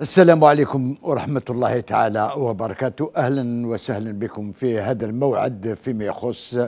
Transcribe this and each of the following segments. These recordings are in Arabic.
السلام عليكم ورحمة الله تعالى وبركاته أهلا وسهلا بكم في هذا الموعد فيما يخص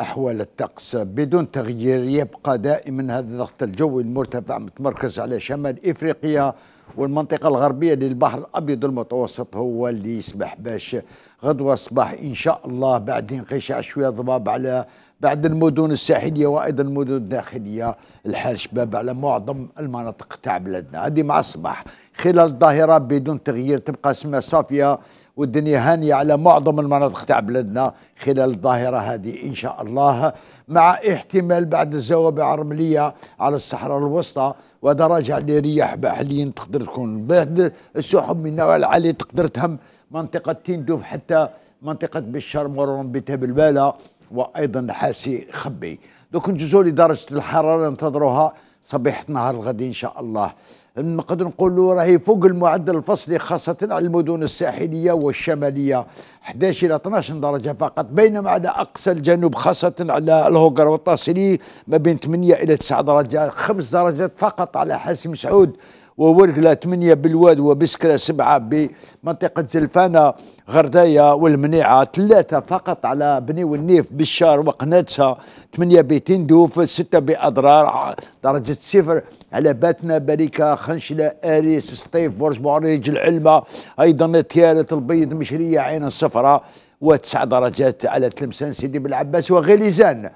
أحوال الطقس بدون تغيير يبقى دائما هذا الضغط الجوي المرتفع متمركز على شمال إفريقيا والمنطقة الغربية للبحر الأبيض المتوسط هو اللي يسمح باش غدوة صباح إن شاء الله بعدين قيش شوية ضباب على بعد المدن الساحليه وايضا المدن الداخليه الحال شباب على معظم المناطق تاع بلادنا هذه مع الصباح خلال الظاهره بدون تغيير تبقى السماء صافيه والدنيا هانيه على معظم المناطق تاع بلادنا خلال الظاهره هذه ان شاء الله مع احتمال بعد الزوابع الرمليه على الصحراء الوسطى ودرجه لرياح بحليين تقدر تكون بعد السحب من النوع العالي تقدر تهم منطقه تندوف حتى منطقه بالشرم مرور بتاب الباله وايضا حاسي خبي دوك نجوزوا لدرجه الحراره ننتظروها صبيحه نهار الغد ان شاء الله نقدر نقولوا راهي فوق المعدل الفصلي خاصة على المدن الساحلية والشمالية 11 إلى 12 درجة فقط بينما على أقصى الجنوب خاصة على الهوكر والطاسري ما بين 8 إلى 9 درجات 5 درجات فقط على حاسم سعود وورقلة ثمانية بالواد وبسكرة سبعة بمنطقة زلفانة غرداية والمنيعة ثلاثة فقط على بني والنيف بالشار وقناتسة ثمانية بتندوف ستة بأضرار درجة صفر على باتنا بريكة خنشلة آريس سطيف بورج بوريج العلمة أيضا تيارة البيض مشرية عين الصفرة وتسع درجات على تلمسان سيدي بن وغليزان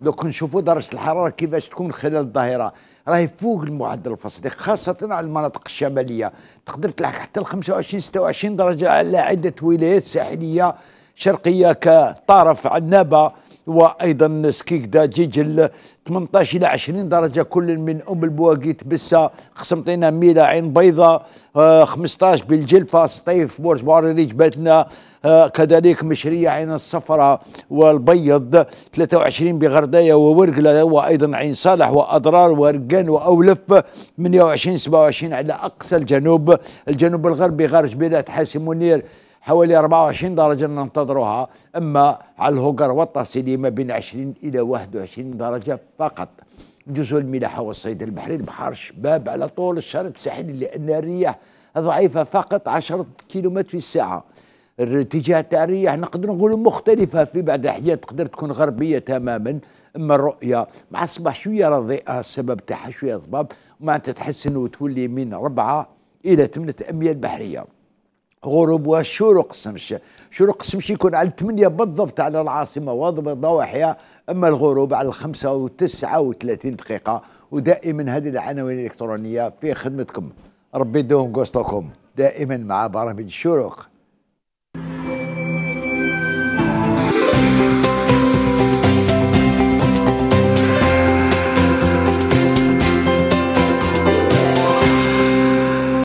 دوك نشوفوا درجه الحراره كيفاش تكون خلال الظهيره راهي فوق المعدل الفصلي خاصه على المناطق الشماليه تقدر تلحق حتى ل 25 26 درجه على عده ولايات ساحليه شرقيه كطرف عنابه وايضا سكيك دا جيجل 18 الى 20 درجه كل من ام البواقي تبسه قسمطينه ميله عين بيضاء آه 15 بالجلفه سطيف برج باريري جبتنا آه كذلك مشريه عين الصفراء والبيض 23 بغردايه وورقله وايضا عين صالح واضرار ورقان واولف 28 27 على اقصى الجنوب الجنوب الغربي غار جبيلات حاسي منير حوالي 24 درجة ننتظرها أما على الهوكر والتصيلي ما بين 20 إلى 21 درجة فقط جزء الملاحة والصيد البحري البحر شباب على طول الشريط الساحلي لأن الرياح ضعيفة فقط 10 كيلومتر في الساعة الاتجاه تاع الرياح نقدر نقولوا مختلفة في بعض الأحيان تقدر تكون غربية تماما أما الرؤية مع الصباح شوية رضيئة آه، السبب تاعها شوية ضباب ومع تحسن وتولي من ربعة إلى ثمانية أميال بحرية غروب وشروق الشمس شروق الشمس يكون على الثمانية بالضبط على العاصمة وضواحيها أما الغروب على الخمسة وتسعة وثلاثين دقيقة ودائما هذه العناوين الإلكترونية في خدمتكم ربي يدوم قوستكم دائما مع برامج الشروق